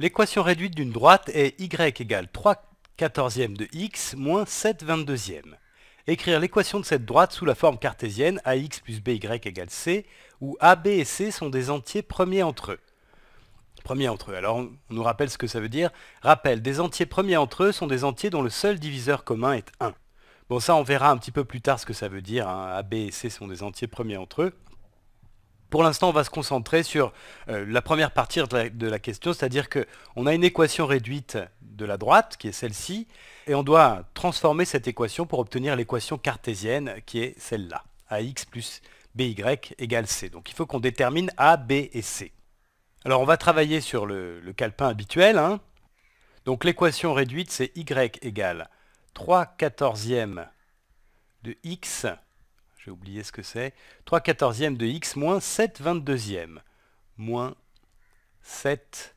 L'équation réduite d'une droite est y égale 3 quatorzième de x moins 7 vingt-deuxième. Écrire l'équation de cette droite sous la forme cartésienne ax plus by égale c, où a, b et c sont des entiers premiers entre eux. Premiers entre eux, alors on nous rappelle ce que ça veut dire. Rappel, des entiers premiers entre eux sont des entiers dont le seul diviseur commun est 1. Bon ça on verra un petit peu plus tard ce que ça veut dire, hein. a, b et c sont des entiers premiers entre eux. Pour l'instant, on va se concentrer sur euh, la première partie de la, question, c'est-à-dire qu'on a une équation réduite de la droite, qui est celle-ci, et on doit transformer cette équation pour obtenir l'équation cartésienne, qui est celle-là, ax plus by égale c. Donc il faut qu'on détermine a, b et c. Alors on va travailler sur le, le calepin habituel. Hein. Donc l'équation réduite, c'est y égale 3 quatorzièmes de x j'ai oublié ce que c'est, 3 quatorzièmes de x moins 7 22e, moins 7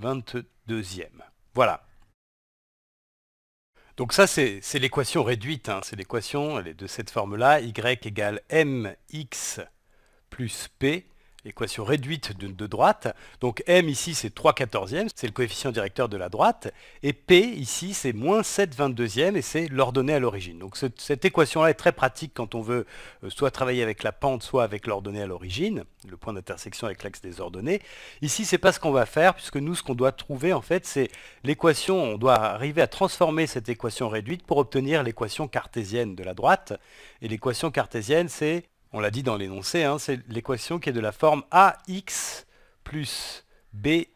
22e. Voilà. Donc ça, c'est l'équation réduite, hein. c'est l'équation elle est de cette forme-là, y égale mx plus p, équation réduite de, droite. Donc m ici c'est 3 quatorzièmes, c'est le coefficient directeur de la droite, et p ici c'est moins 7 22e et c'est l'ordonnée à l'origine. Donc cette équation-là est très pratique quand on veut euh, soit travailler avec la pente, soit avec l'ordonnée à l'origine, le point d'intersection avec l'axe des ordonnées. Ici c'est pas ce qu'on va faire, puisque nous ce qu'on doit trouver en fait c'est l'équation, on doit arriver à transformer cette équation réduite pour obtenir l'équation cartésienne de la droite, et l'équation cartésienne c'est on l'a dit dans l'énoncé, hein, c'est l'équation qui est de la forme AX plus BY,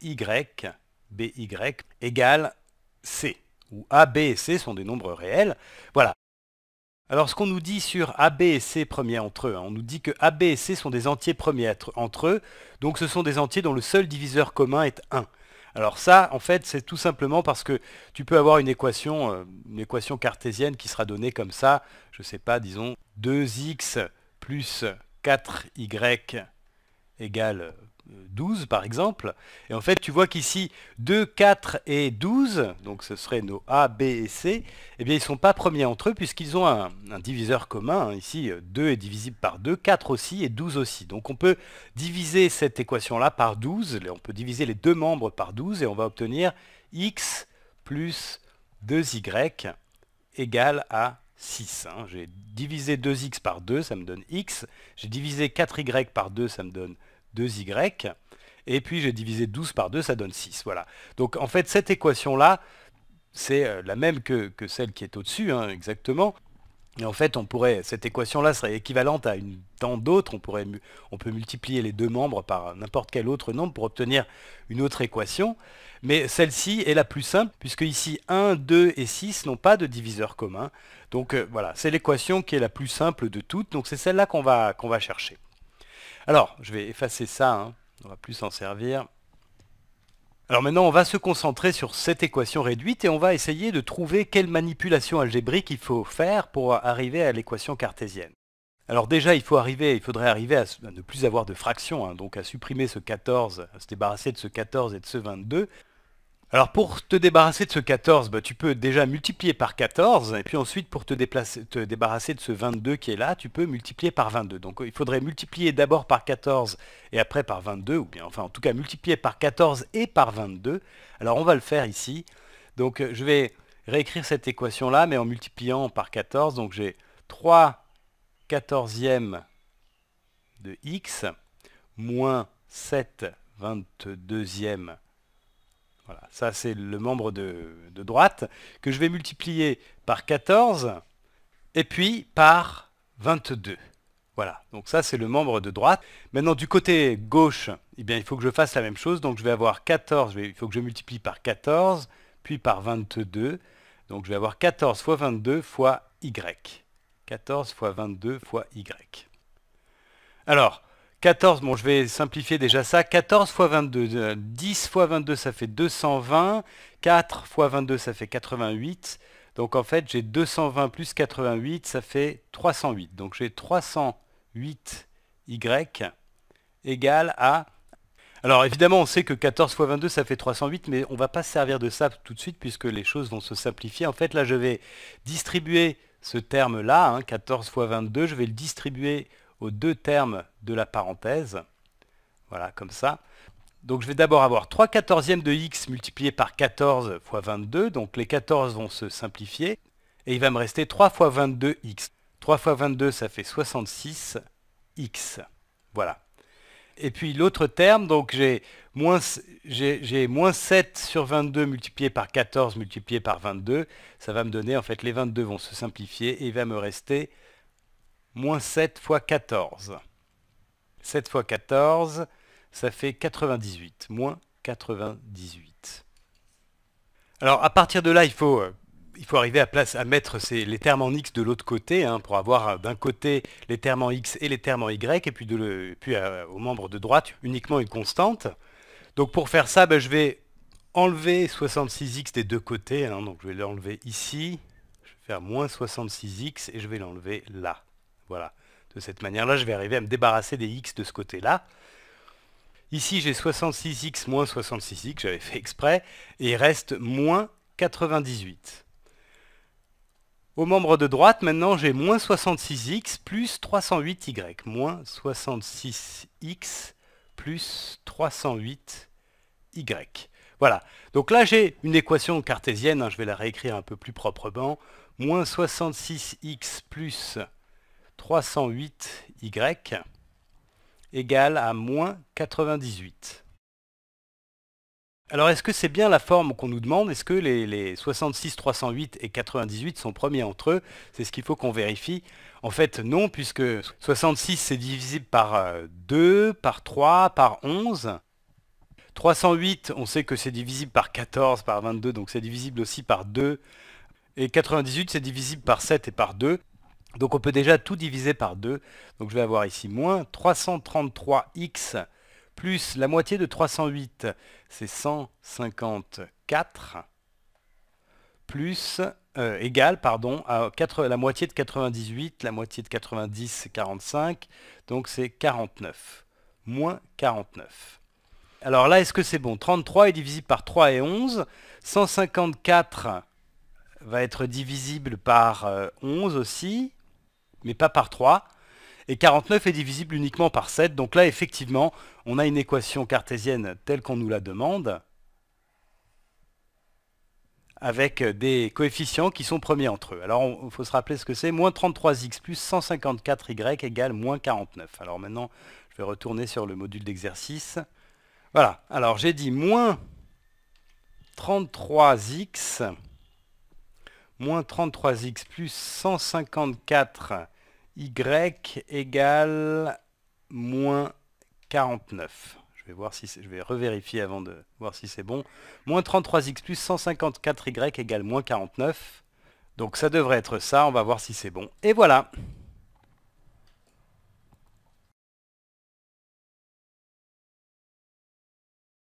BY égale C, où A, B et C sont des nombres réels. Voilà. Alors ce qu'on nous dit sur A, B et C premiers entre eux, hein, on nous dit que A, B et C sont des entiers premiers entre eux, donc ce sont des entiers dont le seul diviseur commun est 1. Alors ça, en fait, c'est tout simplement parce que tu peux avoir une équation, euh, une équation cartésienne qui sera donnée comme ça, je ne sais pas, disons 2x plus 4y égale 12 euh, par exemple. Et en fait, tu vois qu'ici, 2, 4 et 12, donc ce seraient nos A, B et C, eh bien ils ne sont pas premiers entre eux puisqu'ils ont un, diviseur commun. Hein. Ici, 2 est divisible par 2, 4 aussi et 12 aussi. Donc on peut diviser cette équation-là par 12, on peut diviser les deux membres par 12 et on va obtenir x plus 2y égale à 6. Hein. J'ai divisé 2x par 2, ça me donne x. J'ai divisé 4y par 2, ça me donne 2y. Et puis j'ai divisé 12 par 2, ça donne 6. Voilà. Donc en fait, cette équation-là, c'est euh, la même que, celle qui est au-dessus, hein, exactement. Et en fait, on pourrait, cette équation-là serait équivalente à une tant d'autres. On, peut multiplier les deux membres par n'importe quel autre nombre pour obtenir une autre équation. Mais celle-ci est la plus simple, puisque ici 1, 2 et 6 n'ont pas de diviseur commun. Donc euh, voilà, c'est l'équation qui est la plus simple de toutes. Donc c'est celle-là qu'on va, va chercher. Alors, je vais effacer ça. Hein. On va plus s'en servir. Alors maintenant, on va se concentrer sur cette équation réduite et on va essayer de trouver quelle manipulation algébrique il faut faire pour arriver à l'équation cartésienne. Alors déjà, il, faut arriver, il faudrait arriver à, ne plus avoir de fractions, hein, donc à supprimer ce 14, à se débarrasser de ce 14 et de ce 22. Alors pour te débarrasser de ce 14, bah, tu peux déjà multiplier par 14, et puis ensuite pour te, débarrasser de ce 22 qui est là, tu peux multiplier par 22. Donc il faudrait multiplier d'abord par 14 et après par 22, ou bien enfin en tout cas multiplier par 14 et par 22. Alors on va le faire ici. Donc euh, je vais réécrire cette équation là, mais en multipliant par 14. Donc j'ai 3 quatorzièmes de x moins 7 22e voilà, ça c'est le membre de, droite que je vais multiplier par 14 et puis par 22. Voilà, donc ça c'est le membre de droite. Maintenant du côté gauche, eh bien, il faut que je fasse la même chose. Donc je vais avoir 14, il faut que je multiplie par 14, puis par 22. Donc je vais avoir 14 fois 22 fois y. 14 fois 22 fois y. Alors, 14, bon je vais simplifier déjà ça, 14 fois 22, 10 euh, fois 22 ça fait 220, 4 fois 22 ça fait 88, donc en fait j'ai 220 plus 88 ça fait 308, donc j'ai 308 Y égale à... Alors évidemment on sait que 14 fois 22 ça fait 308 mais on ne va pas se servir de ça tout de suite puisque les choses vont se simplifier. En fait là je vais distribuer ce terme là, 14 fois 22, je vais le distribuer aux deux termes de la parenthèse. Voilà, comme ça. Donc je vais d'abord avoir 3 quatorzièmes de x multiplié par 14 fois 22, donc les 14 vont se simplifier, et il va me rester 3 fois 22x. 3 fois 22, ça fait 66x. Voilà. Et puis l'autre terme, donc j'ai moins, 7 sur 22 multiplié par 14 multiplié par 22, ça va me donner, en fait, les 22 vont se simplifier, et il va me rester moins 7 fois 14. 7 fois 14, ça fait 98, moins 98. Alors à partir de là, il faut, euh, il faut arriver à, mettre les termes en x de l'autre côté, hein, pour avoir euh, d'un côté les termes en x et les termes en y, et puis, euh, au membre de droite uniquement une constante. Donc pour faire ça, ben, je vais enlever 66x des deux côtés, hein, donc je vais l'enlever ici, je vais faire moins 66x et je vais l'enlever là. Voilà. De cette manière-là, je vais arriver à me débarrasser des x de ce côté-là. Ici, j'ai 66x moins 66x, j'avais fait exprès, et il reste moins 98. Au membre de droite, maintenant, j'ai moins 66x plus 308y. Moins 66x plus 308y. Voilà. Donc là, j'ai une équation cartésienne, hein, je vais la réécrire un peu plus proprement. Moins 66x plus 308y égale à moins 98. Alors est-ce que c'est bien la forme qu'on nous demande Est-ce que les, 66, 308 et 98 sont premiers entre eux C'est ce qu'il faut qu'on vérifie. En fait non, puisque 66 c'est divisible par 2, euh, par 3, par 11. 308, on sait que c'est divisible par 14, par 22, donc c'est divisible aussi par 2. Et 98, c'est divisible par 7 et par 2. Donc on peut déjà tout diviser par 2. Donc je vais avoir ici moins 333x plus la moitié de 308, c'est 154, plus, euh, égal, pardon, à la moitié de 98, la moitié de 90, c'est 45, donc c'est 49, moins 49. Alors là, est-ce que c'est bon 33 est divisible par 3 et 11, 154 va être divisible par 11 euh, aussi, mais pas par 3. Et 49 est divisible uniquement par 7. Donc là, effectivement, on a une équation cartésienne telle qu'on nous la demande, avec des coefficients qui sont premiers entre eux. Alors, il faut se rappeler ce que c'est. Moins 33x plus 154y égale moins 49. Alors maintenant, je vais retourner sur le module d'exercice. Voilà. Alors, j'ai dit moins 33x moins 33x plus 154 y égale moins 49. Je vais, voir si je vais revérifier avant de voir si c'est bon. Moins 33x plus 154y égale moins 49. Donc ça devrait être ça, on va voir si c'est bon. Et voilà